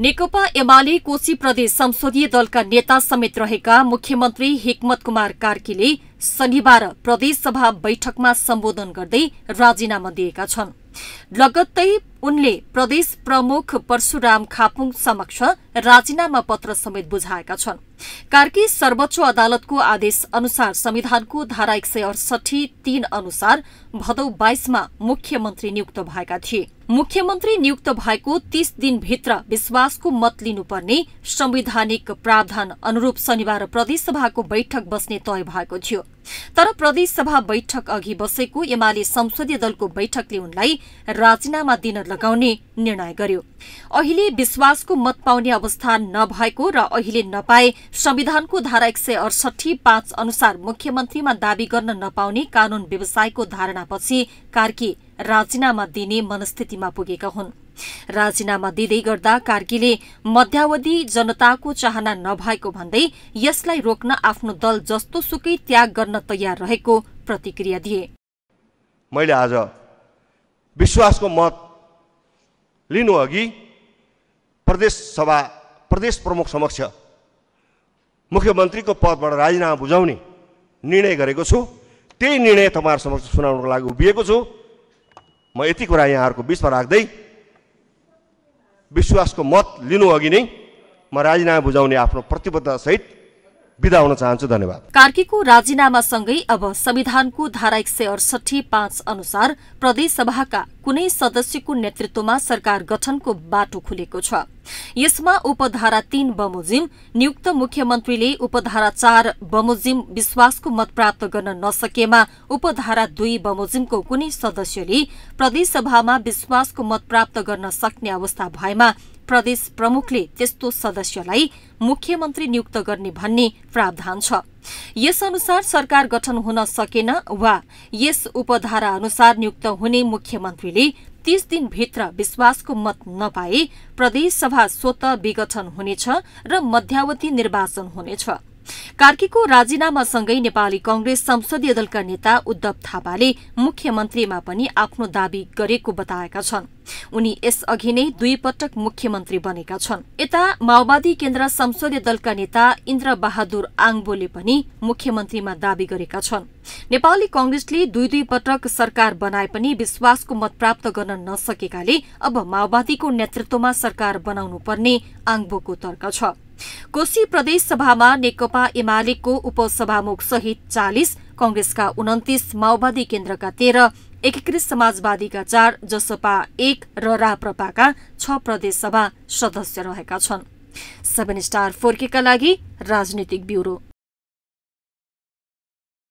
नेकपा एमाले कोशी प्रदेश संसदीय दलका नेता समेत रहेका मुख्यमन्त्री हिक्मत कुमार कार्कीले शनिबार प्रदेशसभा बैठकमा सम्बोधन गर्दै राजीनामा दिएका छन् लगत्तै उनले प्रदेश प्रमुख परशुराम खापुङ समक्ष राजीनामा पत्र समेत बुझाएका छन् कार्की सर्वोच्च अदालतको आदेश अनुसार संविधानको धारा एक सय अडसठी तीन अनुसार भदौ बाइसमा मुख्यमन्त्री नियुक्त भएका थिए मुख्यमन्त्री नियुक्त भएको तीस दिनभित्र विश्वासको मत लिनुपर्ने संवैधानिक प्रावधान अनुरूप शनिबार प्रदेशसभाको बैठक बस्ने तय भएको थियो तर प्रदेशसभा बैठक अघि बसेको एमाले संसदीय दलको बैठकले उनलाई राजीनामा दिन लगाउने निर्णय गर्यो अहिले विश्वासको मत पाउने अवस्था नभएको र अहिले नपाए संविधानको धारा एक सय अडसठी पाँच अनुसार मुख्यमन्त्रीमा दावी गर्न नपाउने कानून व्यवसायको धारणापछि कार्की राजीनामा दिने मनस्थितिमा पुगेका हुन् राजीनामा दिँदै गर्दा कार्कीले मध्यावधि जनताको चाहना नभएको भन्दै यसलाई रोक्न आफ्नो दल जस्तो सुकै त्याग गर्न तयार रहेको प्रतिक्रिया दिए मैले आज विश्वासको मत लिनु अघि प्रदेश सभा प्रदेश प्रमुख समक्ष मुख्यमन्त्रीको पदबाट राजीनामा बुझाउने निर्णय गरेको छु त्यही निर्णय तपाईँहरू समक्ष सुनाउनको लागि उभिएको छु म यति कुरा यहाँहरूको बिचमा राख्दै विश्वासको मत लिनु अघि नै म राजीनामा बुझाउने आफ्नो सहित बिदा हुन चाहन्छु धन्यवाद कार्कीको राजीनामासँगै अब संविधानको धारा एक सय अडसठी पाँच अनुसार प्रदेश सभाका कुनै सदस्यको नेतृत्वमा सरकार गठनको बाटो खुलेको छ यसमा उपधारा तीन बमोजिम नियुक्त मुख्यमन्त्रीले उपधारा चार बमोजिम विश्वासको मत प्राप्त गर्न नसकेमा उपधारा दुई बमोजिमको कुनै सदस्यले प्रदेशसभामा विश्वासको मत प्राप्त गर्न सक्ने अवस्था भएमा प्रदेश प्रमुखले त्यस्तो सदस्यलाई मुख्यमन्त्री नियुक्त गर्ने भन्ने प्रावधान छ यस अनुसार सरकार गठन हुन सकेन वा यस उपधारा अनुसार नियुक्त हुने मुख्यमन्त्रीले तीस दिनभित्र विश्वासको मत नपाए प्रदेशसभा स्वत विघटन हुनेछ र मध्यावधि निर्वाचन हुनेछ कार्कीको राजीनामासँगै नेपाली कंग्रेस संसदीय दलका नेता उद्धव थापाले मुख्यमन्त्रीमा पनि आफ्नो दावी गरेको बताएका छन् उनी यसअघि नै दुई पटक मुख्यमन्त्री बनेका छन् यता माओवादी केन्द्र संसदीय दलका नेता इन्द्र बहादुर आङबोले पनि मुख्यमन्त्रीमा दावी गरेका छन् नेपाली कंग्रेसले दुई दुई पटक सरकार बनाए पनि विश्वासको मत प्राप्त गर्न नसकेकाले अब माओवादीको नेतृत्वमा सरकार बनाउनु पर्ने आङबोको तर्क छ कोशी प्रदेश सभामा नेकपा एमालेको उपसभामुख सहित चालिस कंग्रेसका उन्तिस माओवादी केन्द्रका तेह्र एकीकृत समाजवादीका चार जसपा एक र राप्रपाका छ प्रदेशसभा सदस्य रहेका छन् सेभेन स्टार फोर्केका लागि राजनीतिक ब्युरो